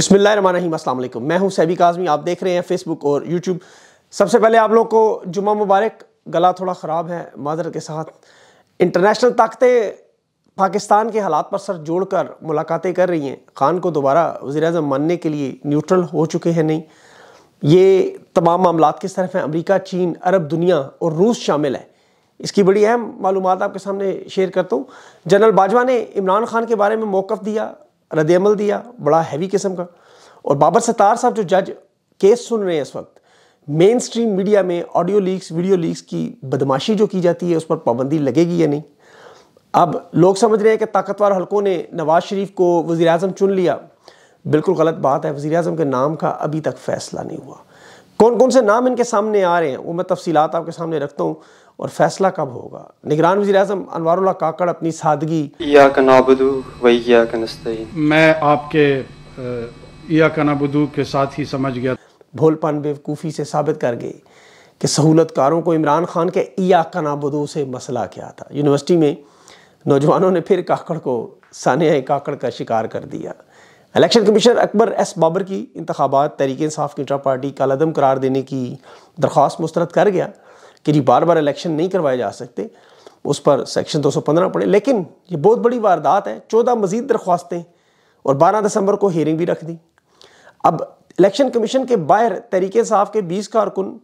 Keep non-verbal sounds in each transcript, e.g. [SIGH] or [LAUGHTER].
बसमिल मैं हूं सैबी काजमी आप देख रहे हैं फेसबुक और यूट्यूब सबसे पहले आप लोग को जुमा मुबारक गला थोड़ा ख़राब है मादर के साथ इंटरनेशनल ताकतें पाकिस्तान के हालात पर सर जोड़कर मुलाकातें कर रही हैं खान को दोबारा वजी अजम मानने के लिए न्यूट्रल हो चुके हैं नहीं ये तमाम मामला किस तरफ हैं अमरीका चीन अरब दुनिया और रूस शामिल है इसकी बड़ी अहम मालूम आपके सामने शेयर करता हूँ जनरल बाजवा ने इमरान खान के बारे में मौक़ दिया रद्दमल दिया बड़ा हैवी किस्म का और बाबर सत्तार साहब जो जज केस सुन रहे हैं इस वक्त मेन स्ट्रीम मीडिया में ऑडियो लीक्स वीडियो लीक्स की बदमाशी जो की जाती है उस पर पाबंदी लगेगी या नहीं अब लोग समझ रहे हैं कि ताकतवर हलकों ने नवाज शरीफ को वज़ी अजम चुन लिया बिल्कुल गलत बात है वज़ी अजम के नाम का अभी तक फैसला नहीं हुआ कौन कौन से नाम इनके सामने आ रहे हैं वो मैं तफसीत आपके सामने रखता हूँ और फैसला कब होगा निगरान वजी अजम अनवर काकड़ अपनी सादगी मैं आपके के साथ ही समझ गया भोलपन बेवकूफ़ी से साबित कर गई कि सहूलतकारों को इमरान खान के या कनाबदू से मसला क्या था यूनिवर्सिटी में नौजवानों ने फिर काकड़ को सानिया काकड़ का शिकार कर दिया election commissioner Akbar S Babar की इंतबात तहरीक की पार्टी का लदम करार देने की दरख्वास्त मुस्तरद कर गया कि जी बार बार इलेक्शन नहीं करवाए जा सकते उस पर सेक्शन 215 पड़े लेकिन ये बहुत बड़ी वारदात है चौदह मजीद दरख्वास्तें और बारह दिसंबर को हियरिंग भी रख दी अब इलेक्शन कमीशन के बाहर तरीके साफ के बीस कारकुन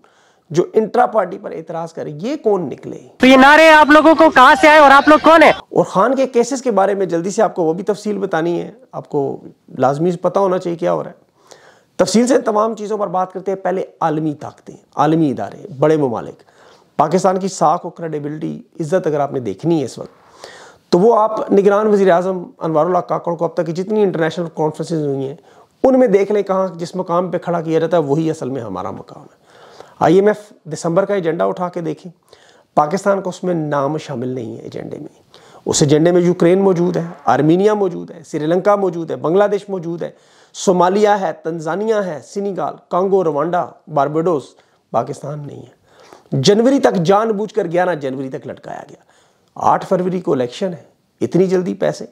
जो इंट्रा पार्टी पर एतराज करे ये कौन निकले तो ये नारे आप लोगों को कहाँ से आए और आप लोग कौन है और खान के केसेस के बारे में जल्दी से आपको वो भी तफसील बतानी है आपको लाजमी पता होना चाहिए क्या हो रहा है तफसील से तमाम चीज़ों पर बात करते हैं पहले आलमी ताकतें आलमी इदारे बड़े ममालिक पाकिस्तान की साख और क्रेडिबिलिटी इज्जत अगर आपने देखनी है इस वक्त तो वो आप निगरान वजी अजम अनवारुल्ला काकड़ को अब तक की जितनी इंटरनेशनल कॉन्फ्रेंस हुई हैं उनमें देख लें कहाँ जिस मकाम पर खड़ा किया जाता है वही असल में हमारा मकाम है आई एम एफ दिसंबर का एजेंडा उठा के देखें पाकिस्तान का उसमें नाम शामिल नहीं है एजेंडे में उस एजेंडे में यूक्रेन मौजूद है आर्मीनिया मौजूद है श्रीलंका मौजूद है बांग्लादेश मौजूद है सोमालिया है तंजानिया है Senegal Congo Rwanda Barbados Pakistan नहीं है जनवरी तक जानबूझकर कर जनवरी तक लटकाया गया 8 फरवरी को इलेक्शन है इतनी जल्दी पैसे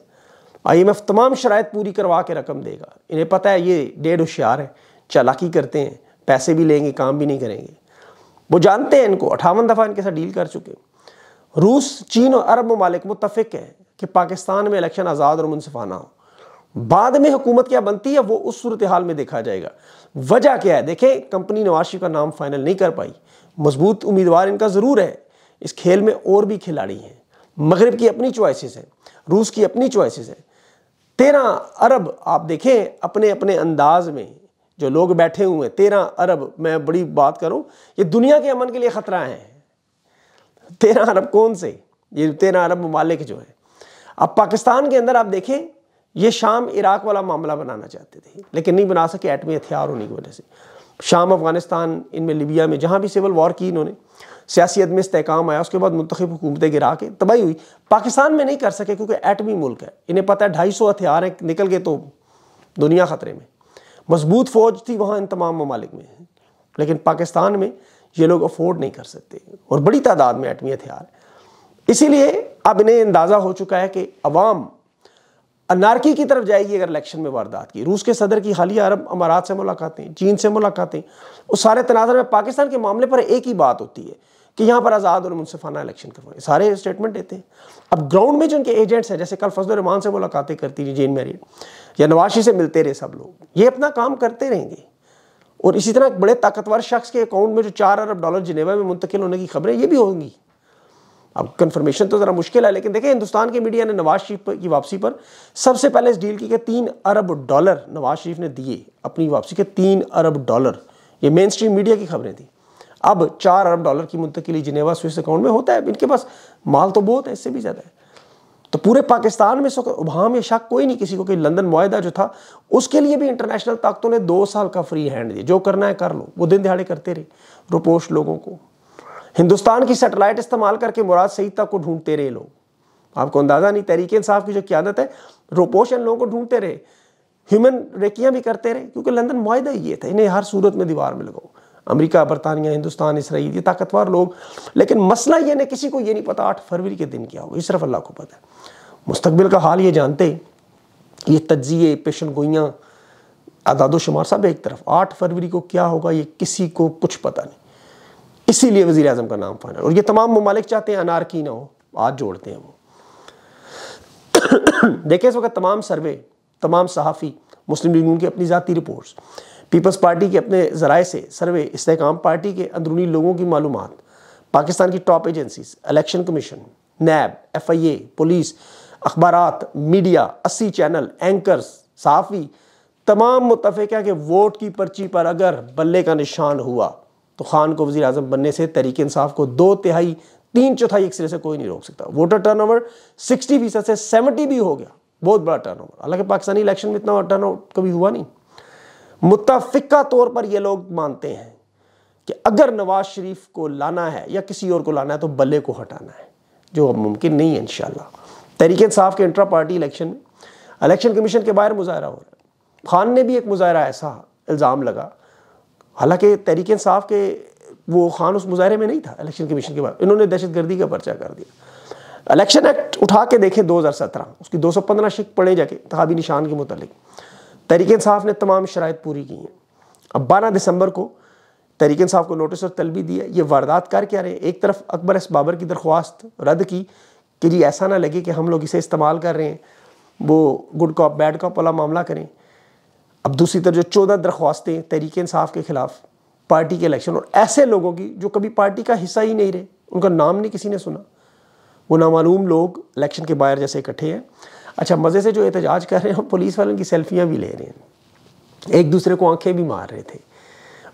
आईएमएफ तमाम शराय पूरी करवा के रकम देगा इन्हें पता है ये डेढ़ होशियार है चालाकी करते हैं पैसे भी लेंगे काम भी नहीं करेंगे वो जानते हैं इनको अठावन दफ़ा इनके साथ डील कर चुके हैं रूस चीन और अरब ममालिक मुतफ़ हैं कि पाकिस्तान में इलेक्शन आज़ाद और मुनफाना हो बाद में हुकूमत क्या बनती है वो उस सूरत हाल में देखा जाएगा वजह क्या है देखें कंपनी नवाशी का नाम फाइनल नहीं कर पाई मजबूत उम्मीदवार इनका ज़रूर है इस खेल में और भी खिलाड़ी हैं मगरब की अपनी चॉइसेस है रूस की अपनी चॉइसेस है तेरह अरब आप देखें अपने अपने अंदाज में जो लोग बैठे हुए हैं तेरह अरब मैं बड़ी बात करूं ये दुनिया के अमन के लिए ख़तरा है तेरह अरब कौन से ये तेरह अरब ममालिक जो हैं अब पाकिस्तान के अंदर आप देखें ये शाम इराक वाला मामला बनाना चाहते थे लेकिन नहीं बना सके एटमी हथियार होने की वजह से शाम अफगानिस्तान इनमें लिबिया में जहाँ भी सिविल वॉर की इन्होंने सियासी अदम इसकाम आया उसके बाद मुंतब हुकूमतें गिरा के तबाही हुई पाकिस्तान में नहीं कर सके क्योंकि एटमी मुल्क है इन्हें पता है ढाई सौ हथियार हैं निकल गए तो दुनिया ख़तरे में मजबूत फ़ौज थी वहाँ इन तमाम ममालिक में लेकिन पाकिस्तान में ये लोग अफोर्ड नहीं कर सकते और बड़ी तादाद में एटमी हथियार इसीलिए अब इन्हें अंदाज़ा हो चुका है कि अवाम अनारकी की तरफ जाएगी अगर इलेक्शन में वारदात की रूस के सदर की हालिया अरब अमारात से मुलाकातें चीन से मुलाकातें उस सारे तनाजर में पाकिस्तान के मामले पर एक ही बात होती है कि यहाँ पर आज़ाद और मुनफाना इलेक्शन करवाए सारे स्टेटमेंट देते हैं अब ग्राउंड में जो उनके एजेंट्स हैं जैसे कल फजल से मुलाकातें करती रही जेन मेरी या नवाशी से मिलते रहे सब लोग ये अपना काम करते रहेंगे और इसी तरह एक बड़े ताकतवर शख्स के अकाउंट में जो चार अरब डॉलर जिनेवा में मुंतकिल होने की खबरें ये भी होंगी अब कन्फर्मेशन तो ज़रा मुश्किल है लेकिन देखें हिंदुस्तान के मीडिया ने नवाज शरीफ की वापसी पर सबसे पहले इस डील की कि तीन अरब डॉलर नवाज शरीफ ने दिए अपनी वापसी के तीन अरब डॉलर ये मेन स्ट्रीम मीडिया की खबरें थी अब चार अरब डॉलर की मुंतकली जिनेवा स्विस अकाउंट में होता है इनके पास माल तो बहुत है इससे भी ज़्यादा है तो पूरे पाकिस्तान में उभाम या शक कोई नहीं किसी को कि लंदन मुआदा जो था उसके लिए भी इंटरनेशनल ताकतों ने दो साल का फ्री हैंड दिया जो करना है कर लो वो दिन दिहाड़े करते रहे रुपोश लोगों को हिंदुस्तान की सेटेलाइट इस्तेमाल करके मुराद सईद तक को ढूंढते रहे लोग आपको अंदाज़ा नहीं तहरीक इंसाफ की जो क्यादत है रोपोशन लोगों को ढूंढते रहे ह्यूमन रेकियां भी करते रहे क्योंकि लंदन माहिदा ही ये था इन्हें हर सूरत में दीवार में लगाओ अमेरिका बरतानिया हिंदुस्तान इसराइल ये ताकतवर लोग लेकिन मसला ये नहीं किसी को ये नहीं पता आठ फरवरी के दिन क्या होगा ये सिर्फ अल्लाह को पता है मुस्तबिल का हाल ये जानते ये तजिए पेशन गोइयाँ आदादोशुमार सब एक तरफ आठ फरवरी को क्या होगा ये किसी को कुछ पता नहीं इसीलिए वजी अजम का नाम फाइनल और ये तमाम ममालिक चाहते हैं अनारकी ना हो आज जोड़ते हैं वो [COUGHS] देखिए इस वक्त तमाम सर्वे तमाम सहाफ़ी मुस्लिम लीग की अपनी ज़ाती रिपोर्ट्स पीपल्स पार्टी के अपने ज़राए से सर्वे इसकाम पार्टी के अंदरूनी लोगों की मालूम पाकिस्तान की top agencies election commission NAB F I A police अखबार मीडिया अस्सी चैनल एंकर्स सहाफ़ी तमाम मुतफ़ के कि वोट की पर्ची पर अगर बल्ले का निशान हुआ तो खान को वजी अजम बनने से तरीके इंसाफ को दो तिहाई तीन चौथाई एक सिरे से कोई नहीं रोक सकता वोटर टर्न ओवर सिक्सटी फीसद से सेवेंटी भी हो गया बहुत बड़ा टर्न ओवर हालांकि पाकिस्तानी इलेक्शन में इतना टर्न ओवर कभी हुआ नहीं मुतफिका तौर पर यह लोग मानते हैं कि अगर नवाज शरीफ को लाना है या किसी और को लाना है तो बल्ले को हटाना है जो अब मुमकिन नहीं है इन तरीके इंसाफ के इंट्रा पार्टी इलेक्शन में इलेक्शन कमीशन के बाहर मुजाहरा हो रहा है खान ने भी एक मुजाहरा ऐसा इल्ज़ाम लगा हालांकि तहरीक इंसाफ के वो खान उस मुजाहरे में नहीं था इलेक्शन कमीशन के बाद इन्होंने दहशत गर्दी का पर्चा कर दिया इलेक्शन एक्ट उठा के देखें दो हज़ार सत्रह उसकी दो सौ पंद्रह शिक पड़े जाके तहबी निशान के मतलब तहरीक इंसाफ ने तमाम शराइ पूरी की हैं अब बारह दिसंबर को तहरीक इंसाफ को नोटिस और तलबी दिया ये वारदात कर क्या रहे एक तरफ अकबर एस बाबर की दरख्वास्त रद्द की कि जी ऐसा ना लगे कि हम लोग इसे इस्तेमाल कर रहे हैं वो गुड कॉप बैड कॉप वाला मामला करें अब दूसरी तरफ जो चौदह दरख्वास्तें तहरीक इंसाफ के ख़िलाफ़ पार्टी के इलेक्शन और ऐसे लोगों की जो कभी पार्टी का हिस्सा ही नहीं रहे उनका नाम नहीं किसी ने सुना वो नामालूम लोग इलेक्शन के बाहर जैसे इकट्ठे हैं अच्छा मज़े से जो एहतजाज कर रहे हैं हम पुलिस वालों की सेल्फियाँ भी ले रहे हैं एक दूसरे को आंखें भी मार रहे थे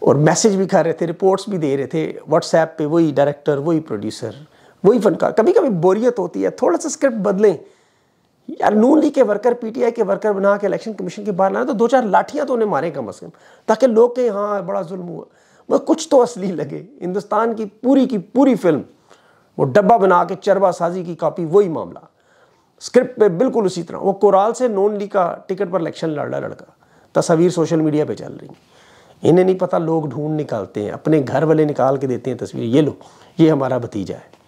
और मैसेज भी कर रहे थे रिपोर्ट्स भी दे रहे थे व्हाट्सएप पे वही डायरेक्टर वही प्रोड्यूसर वही फनकार कभी कभी बोरियत होती है थोड़ा सा स्क्रिप्ट बदलें यार नून लीग के वर्कर पीटीआई के वर्कर बना के इलेक्शन कमीशन के बाहर लाए तो दो चार लाठियां तो उन्हें मारे कम अज़ कम ताकि लोग कहें हाँ बड़ा जुल्म हुआ मगर कुछ तो असली लगे हिंदुस्तान की पूरी की पूरी फिल्म वो डब्बा बना के चरबा साजी की कापी वही मामला स्क्रिप्ट पे बिल्कुल उसी तरह वो कोराल से नून लीग का टिकट पर इलेक्शन लड़ रहा लड़का तस्वीर सोशल मीडिया पे चल रही इन्हें नहीं पता लोग ढूंढ निकालते हैं अपने घर वाले निकाल के देते हैं तस्वीर ये लो ये हमारा भतीजा है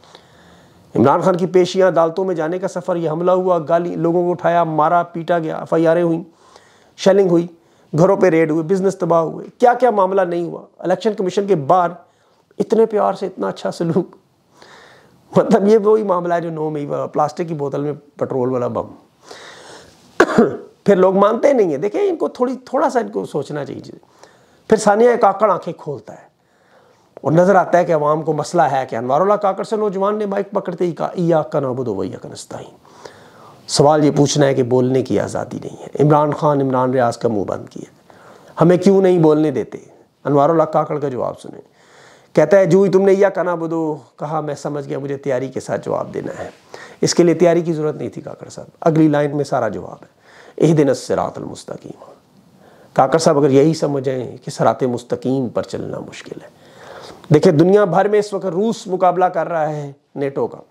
इमरान खान की पेशियाँ अदालतों में जाने का सफ़र यह हमला हुआ गाली लोगों को उठाया मारा पीटा गया एफ आई आरें हुई शेलिंग हुई घरों पर रेड हुए बिजनेस तबाह हुए क्या क्या मामला नहीं हुआ इलेक्शन कमीशन के बाद इतने प्यार से इतना अच्छा सलूक मतलब ये वही मामला है जो नो मई प्लास्टिक की बोतल में पेट्रोल वाला बम फिर लोग मानते नहीं है देखिए इनको थोड़ी थोड़ा सा इनको सोचना चाहिए फिर सानिया काकड़ आंखें खोलता है और नज़र आता है कि अवाम को मसला है कि अनवारोला काकड़ से नौजवान ने माइक पकड़ते ही कहा या का नाबुद वैया का सवाल ये पूछना है कि बोलने की आज़ादी नहीं है इमरान खान इमरान रियाज का मुंह बंद किया हमें क्यों नहीं बोलने देते अनवर काकड़ का जवाब सुने कहता है जूही तुमने या कना बुदो कहा मैं समझ गया मुझे तैयारी के साथ जवाब देना है इसके लिए तैयारी की ज़रूरत नहीं थी काकड़ साहब अगली लाइन में सारा जवाब है एह दिन सरातमस्तकीम काकड़ साहब अगर यही समझें कि सरात मुस्तकीम पर चलना मुश्किल है देखिए दुनिया भर में इस वक्त रूस मुकाबला कर रहा है नेटो का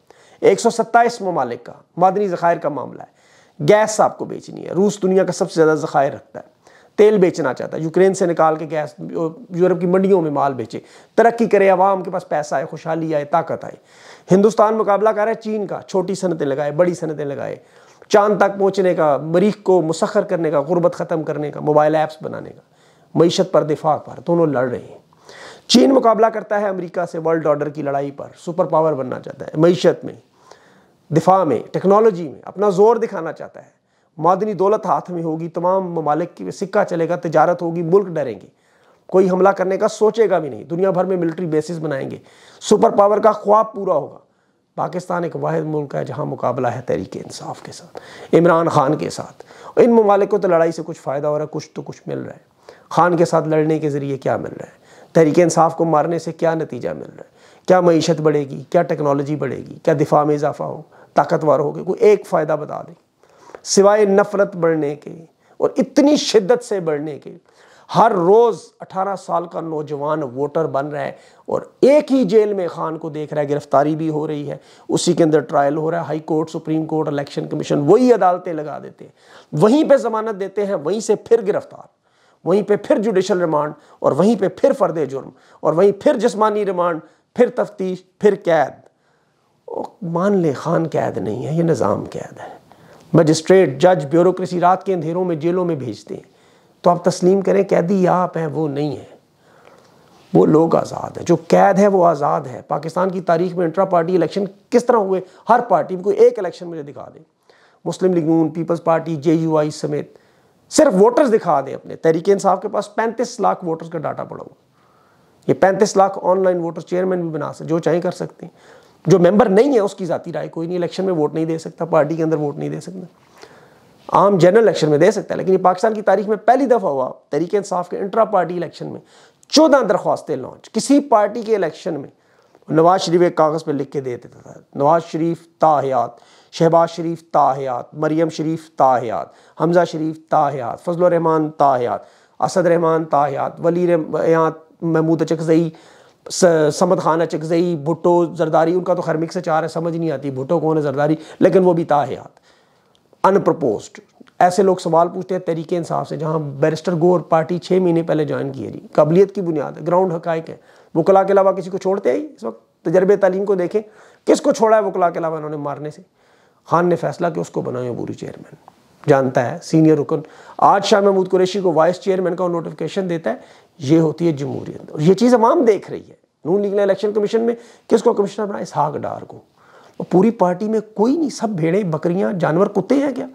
एक सौ सत्ताईस ममालिक का मादनी ज़खायर का मामला है गैस आपको बेचनी है रूस दुनिया का सबसे ज़्यादा ज़खायर रखता है तेल बेचना चाहता है यूक्रेन से निकाल के गैस यूरोप की मंडियों में माल बेचे तरक्की करे आवाम के पास पैसा आए खुशहाली आए ताकत आए हिंदुस्तान मुकाबला कर रहा है चीन का छोटी सनतें लगाए बड़ी सनतें लगाए चांद तक पहुँचने का मरीख को मुसखर करने का गुर्बत ख़त्म करने का मोबाइल ऐप्स बनाने का मीशत पर दिफा पर दोनों लड़ रहे हैं चीन मुकाबला करता है अमेरिका से वर्ल्ड ऑर्डर की लड़ाई पर सुपर पावर बनना चाहता है मीशत में दिफा में टेक्नोलॉजी में अपना जोर दिखाना चाहता है मादनी दौलत हाथ में होगी तमाम ममालिक की सिक्का चलेगा तजारत होगी मुल्क डरेंगे कोई हमला करने का सोचेगा भी नहीं दुनिया भर में मिलिट्री बेसिस बनाएंगे सुपर पावर का ख्वाब पूरा होगा पाकिस्तान एक वाद मुल्क है जहाँ मुकाबला है तहरीक इंसाफ के साथ इमरान खान के साथ इन ममालिक को तो लड़ाई से कुछ फ़ायदा हो रहा है कुछ तो कुछ मिल रहा है खान के साथ लड़ने के ज़रिए क्या मिल रहा है तहरीक इंसाफ को मारने से क्या नतीजा मिल रहा है क्या मीशत बढ़ेगी क्या टेक्नोलॉजी बढ़ेगी क्या दिफा में इजाफा हो ताकतवर हो गए कोई एक फ़ायदा बता दें सिवाय नफ़रत बढ़ने के और इतनी शिद्दत से बढ़ने के हर रोज़ 18 साल का नौजवान वोटर बन रहा है और एक ही जेल में खान को देख रहा है गिरफ्तारी भी हो रही है उसी के अंदर ट्रायल हो रहा है high court supreme court election commission वही अदालतें लगा देते हैं वहीं पे जमानत देते हैं वहीं से फिर गिरफ्तार वहीं पे फिर जुडिशल रिमांड और वहीं पे फिर फर्द जुर्म और वहीं फिर जिसमानी रिमांड फिर तफ्तीश फिर कैद मान ले खान कैद नहीं है ये निज़ाम कैद है मजिस्ट्रेट जज ब्यूरोक्रेसी रात के अंधेरों में जेलों में भेजते हैं तो आप तस्लीम करें कैदी आप हैं वो नहीं है वो लोग आज़ाद हैं जो कैद है वो आज़ाद है पाकिस्तान की तारीख में इंट्रा पार्टी इलेक्शन किस तरह हुए हर पार्टी में कोई एक इलेक्शन मुझे दिखा दें Muslim league Noon people's party J U I समेत सिर्फ वोटर्स दिखा दें अपने तरीके इंसाफ के पास पैंतीस लाख वोटर्स का डाटा पड़ा हुआ ये पैंतीस लाख ऑनलाइन वोटर चेयरमैन भी बना सकते जो चाहे कर सकते हैं जो मेंबर नहीं है उसकी ज़ाती राय कोई नहीं इलेक्शन में वोट नहीं दे सकता पार्टी के अंदर वोट नहीं दे सकता आम जनरल इलेक्शन में दे सकता है लेकिन ये पाकिस्तान की तारीख में पहली दफ़ा हुआ तरीके इंसाफ के इंट्रा पार्टी इलेक्शन में चौदह दरख्वास्तें लॉन्च किसी पार्टी के इलेक्शन में नवाज शरीफ एक कागज़ पर लिख के दे देता था नवाज शरीफ ताहयात शहबाज शरीफ ताहयात मरियम शरीफ ताहयात हमज़ा शरीफ ताहयात फजल रहमान ताहयात असद रहमान ताहयात वली यात महमूद अचकज़ई समद खान अचकज़ई भुटो जरदारी उनका तो खरमिक से चार है समझ नहीं आती भुटो कौन है जरदारी लेकिन वो भी ताहयात अनप्रपोज ऐसे लोग सवाल पूछते हैं तरीके इंसाफ से जहाँ बैरिस्टर गोर पार्टी छः महीने पहले ज्वाइन किए जी काबिलियत की बुनियाद है ग्राउंड हक है वकला के अलावा किसी को छोड़ते ही इस वक्त तजर्बे तालीम को देखें किसको छोड़ा है वकला के अलावा इन्होंने मारने से खान ने फैसला किया उसको बनाए बुरी चेयरमैन जानता है सीनियर रुकन आज शाह महमूद कुरेशी को वाइस चेयरमैन का नोटिफिकेशन देता है ये होती है जमहूरियत और ये चीज़ आवाम देख रही है नून लीग ने इलेक्शन कमीशन में किसको कमिश्नर बनाया इसहाक डार को और पूरी पार्टी में कोई नहीं सब भेड़े बकरियां जानवर कुत्ते हैं क्या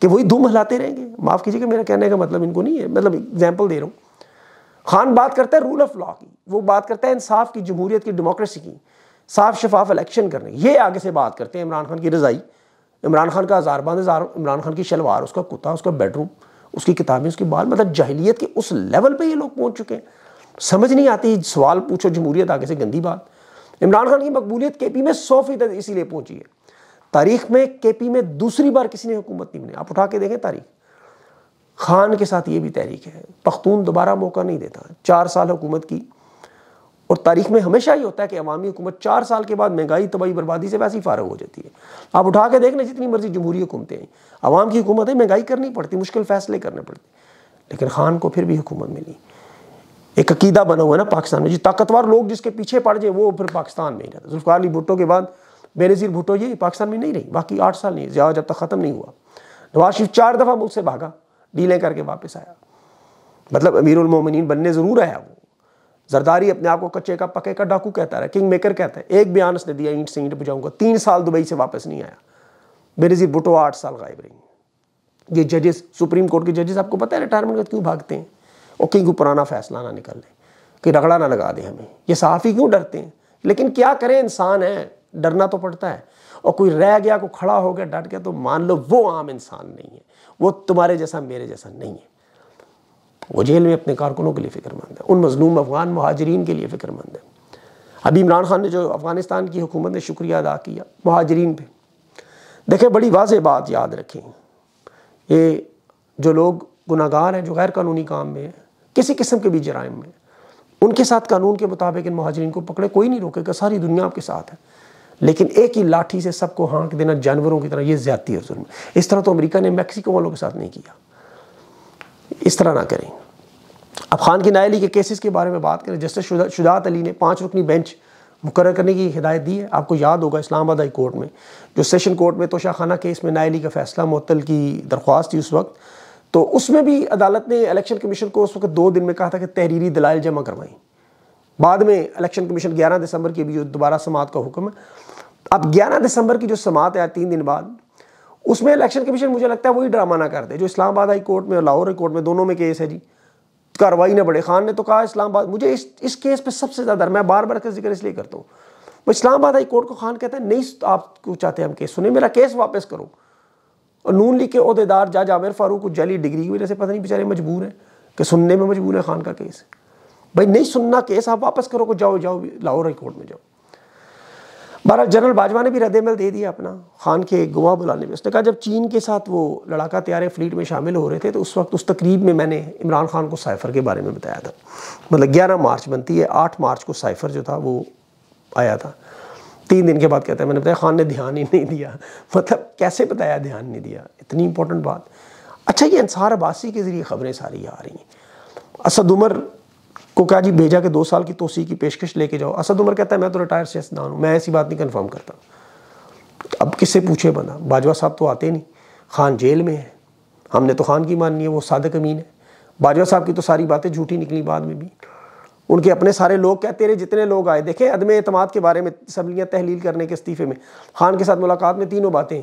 कि वही धूम हिलाते रहेंगे माफ़ कीजिएगा मेरा कहने का मतलब इनको नहीं है मतलब एग्जाम्पल दे रहा हूँ खान बात करता है रूल ऑफ लॉ की वो बात करता है इंसाफ की जमहूरियत की डेमोक्रेसी की साफ शफाफ इलेक्शन करने ये आगे से बात करते हैं इमरान खान की रजाई इमरान खान का हजार हज़ार इमरान खान की शलवार उसका कुत्ता उसका बेडरूम उसकी किताबें उसकी बाल मतलब जहलीत के उस लेवल पर ये लोग पहुँच चुके हैं समझ नहीं आती सवाल पूछो जमहूरियत आगे से गंदी बात इमरान खान की मकबूलियत के पी में सौ फीसद इसीलिए पहुंची है तारीख में के पी में दूसरी बार किसी ने हुकूमत नहीं बनी आप उठा के देखें तारीख खान के साथ ये भी तहरीक है पख्तून दोबारा मौका नहीं देता चार साल हुकूमत की और तारीख में हमेशा ही होता है कि अवामी हुकूमत चार साल के बाद महंगाई तबाही बर्बादी से वैसे ही फारग हो जाती है आप उठा के देख लें जितनी मर्जी जमहूरी हुकूमतें हैं आवाम की हुकूमत है महंगाई करनी पड़ती मुश्किल फैसले करने पड़ते लेकिन खान को फिर भी हुकूमत मिली एक अकीदा बना हुआ है ना पाकिस्तान में जो ताकतवर लोग जिसके पीछे पड़ जाए वो फिर पाकिस्तान में ही रहता जुल्फार अली भुट्टो के बाद बेनज़ीर भुट्टो ये पाकिस्तान में नहीं रही बाकी आठ साल नहीं ज़्यादा जब तक ख़त्म नहीं हुआ नवाज शरीफ चार दफ़ा मुझसे भागा डीलें करके वापस आया मतलब अमीर उलमोमिन बनने ज़रूर आया वो जरदारी अपने आप को कच्चे का पके का डाकू कहता रहा किंग मेकर कहता है एक बयान उसने दिया ईंट से ईंट बुझाऊंगा तीन साल दुबई से वापस नहीं आया बेनजीर भुटो आठ साल गायब रही ये जजेस सुप्रीम कोर्ट के जजेस आपको पता है रिटायरमेंट का क्यों भागते हैं और किंग को पुराना फैसला ना निकल लें कि रगड़ा ना लगा दें हमें ये ही क्यों डरते हैं लेकिन क्या करें इंसान है डरना तो पड़ता है और कोई रह गया कोई खड़ा हो गया डट गया तो मान लो वो आम इंसान नहीं है वो तुम्हारे जैसा मेरे जैसा नहीं है वो जेल में अपने कारकुनों के लिए फ़िक्रमंद है उन मजलूम अफ़गान महाजरीन के लिए फ़िक्रमंद है अभी इमरान खान ने जो अफ़गानिस्तान की हुकूमत ने शुक्रिया अदा किया महाजरीन पर देखें बड़ी वाज बात याद रखें ये जो लोग गुनागार हैं जो गैर कानूनी काम में हैं किसी किस्म के भी जराइम में उनके साथ कानून के मुताबिक इन महाजरीन को पकड़े कोई नहीं रोकेगा सारी दुनिया आपके साथ है लेकिन एक ही लाठी से सबको हाँक देना जानवरों की तरह ये ज्यादती है जुर्म इस तरह तो अमेरिका ने मैक्सिको वालों के साथ नहीं किया इस तरह ना करें अब खान की नायली के केसेस के बारे में बात करें जस्टिस शुदा, शुदात अली ने पाँच रुकनी बेंच मुकर करने की हिदायत दी है आपको याद होगा इस्लामाबाद हाई कोर्ट में जो सेशन कोर्ट में तोशा खाना केस में नायली का फैसला मअतल की दरख्वास्त थी उस वक्त तो उसमें भी अदालत ने इलेक्शन कमीशन को उस वक्त दो दिन में कहा था कि तहरीरी दलाइल जमा करवाई बाद में इलेक्शन कमीशन ग्यारह दिसंबर की भी जो दोबारा समात का हुक्म है अब ग्यारह दिसंबर की जो समात है तीन दिन बाद उसमें इलेक्शन कमीशन मुझे लगता है वही ड्रामा ना करते जो इस्लामाबाद हाई कोर्ट में और लाहौर हाई कोर्ट में दोनों में केस है जी कार्रवाई ने बड़े खान ने तो कहा इस्लामाबाद मुझे इस इस केस पे सबसे ज़्यादा मैं बार बार का जिक्र इसलिए करता हूँ वो इस्लामाबाद हाई कोर्ट को खान कहता है नहीं क्यों चाहते हम केस सुने मेरा केस वापस करो और नून लीग के अहदेदार जज आमिर फारूक जली डिग्री की वजह से पता नहीं बेचारे मजबूर हैं कि सुनने में मजबूर है खान का केस भाई नहीं सुनना केस आप वापस करो को जाओ जाओ लाहौर हाई कोर्ट में जाओ बारह जनरल बाजवा ने भी रद्द दे दिया अपना खान के गोवा बुलाने में उसने कहा जब चीन के साथ वो लड़ाका तैयार फ्लीट में शामिल हो रहे थे तो उस वक्त उस तकरीब में मैंने इमरान खान को साइफर के बारे में बताया था मतलब ग्यारह मार्च बनती है आठ मार्च को साइफर जो था वो आया था तीन दिन के बाद कहता है मैंने बताया खान ने ध्यान ही नहीं दिया [LAUGHS] मतलब कैसे बताया ध्यान नहीं दिया इतनी इंपॉर्टेंट बात अच्छा ये अंसार अबासी के ज़रिए खबरें सारी आ रही हैं असद उमर को कहा जी भेजा के दो साल की तोसी की पेशकश लेके जाओ असद उमर कहता है मैं तो रिटायर सियासदान हूँ मैं ऐसी बात नहीं कन्फर्म करता अब किससे पूछे बना बाजवा साहब तो आते नहीं खान जेल में है हमने तो खान की माननी है वो सादक अमीन है बाजवा साहब की तो सारी बातें झूठी निकली बाद में भी उनके अपने सारे लोग कहते रहे जितने लोग आए देखें अदम अतमाद के बारे में सबलियाँ तहलील करने के इस्तीफ़े में खान के साथ मुलाकात में तीनों बातें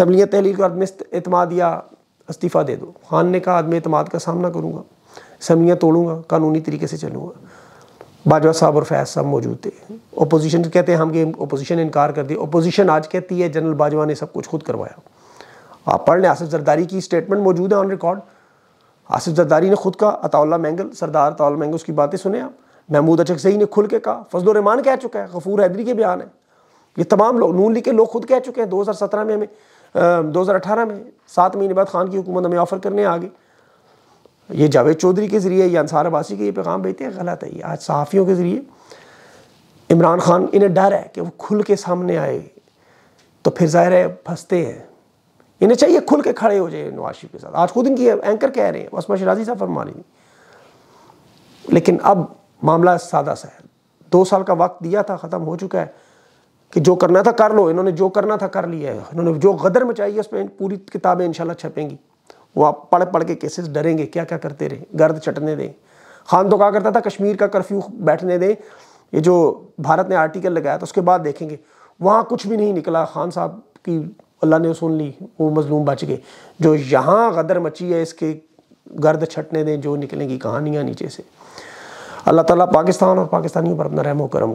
सबलियाँ तहलील को अदम अतमाद या इस्तीफ़ा दे दो खान ने कहा अदम अतमाद का सामना करूँगा समियाँ तोड़ूंगा कानूनी तरीके से चलूँगा बाजवा साहब और फैज साहब मौजूद थे अपोजिशन तो कहते हैं हम कि अपोजिशन इनकार कर दी अपोजिशन आज कहती है जनरल बाजवा ने सब कुछ खुद करवाया आप पढ़ लें आसिफ जरदारी की स्टेटमेंट मौजूद है ऑन रिकॉर्ड आसिफ जरदारी ने खुद कहा अताउल्ला मैंगल सरदार अताउल मैंगल उसकी बातें सुने आप महमूद अचक सही ने खुल के कहा फजल रहमान कह चुका है गफूर हैदरी के बयान है ये तमाम लोग नून लीग के लोग खुद कह चुके हैं 2017 में हमें 2018 में सात महीने बाद खान की हुकूमत हमें ऑफर करने आ गई ये जावेद चौधरी के ज़रिए या अंसार अबासी के ये पैगाम भेजते हैं गलत है ये आज सहाफ़ियों के ज़रिए इमरान खान इन्हें डर है कि वो खुल के सामने आए तो फिर ज़ाहिर है फंसते हैं इन्हें चाहिए खुल के खड़े हो जाए नवाज शरीफ के साथ आज खुद इनकी एंकर कह रहे हैं वसमा शराजी साहब फरमा रही लेकिन अब मामला सादा सा है दो साल का वक्त दिया था ख़त्म हो चुका है कि जो करना था कर लो इन्होंने जो करना था कर लिया है इन्होंने जो गदर मचाई है उस पर पूरी किताबें इंशाल्लाह छपेंगी वो आप पढ़ पढ़ के केसेस डरेंगे क्या क्या करते रहे गर्द चटने दें खान तो कहा करता था कश्मीर का कर्फ्यू बैठने दें ये जो भारत ने आर्टिकल लगाया तो उसके बाद देखेंगे वहाँ कुछ भी नहीं निकला खान साहब की अल्लाह ने सुन ली वो मजलूम बच गए जो यहाँ गदर मची है इसके गर्द छटने दें जो निकलेंगी कहानियाँ नीचे से अल्लाह ताला पाकिस्तान और पाकिस्तानियों पर अपना रहम करम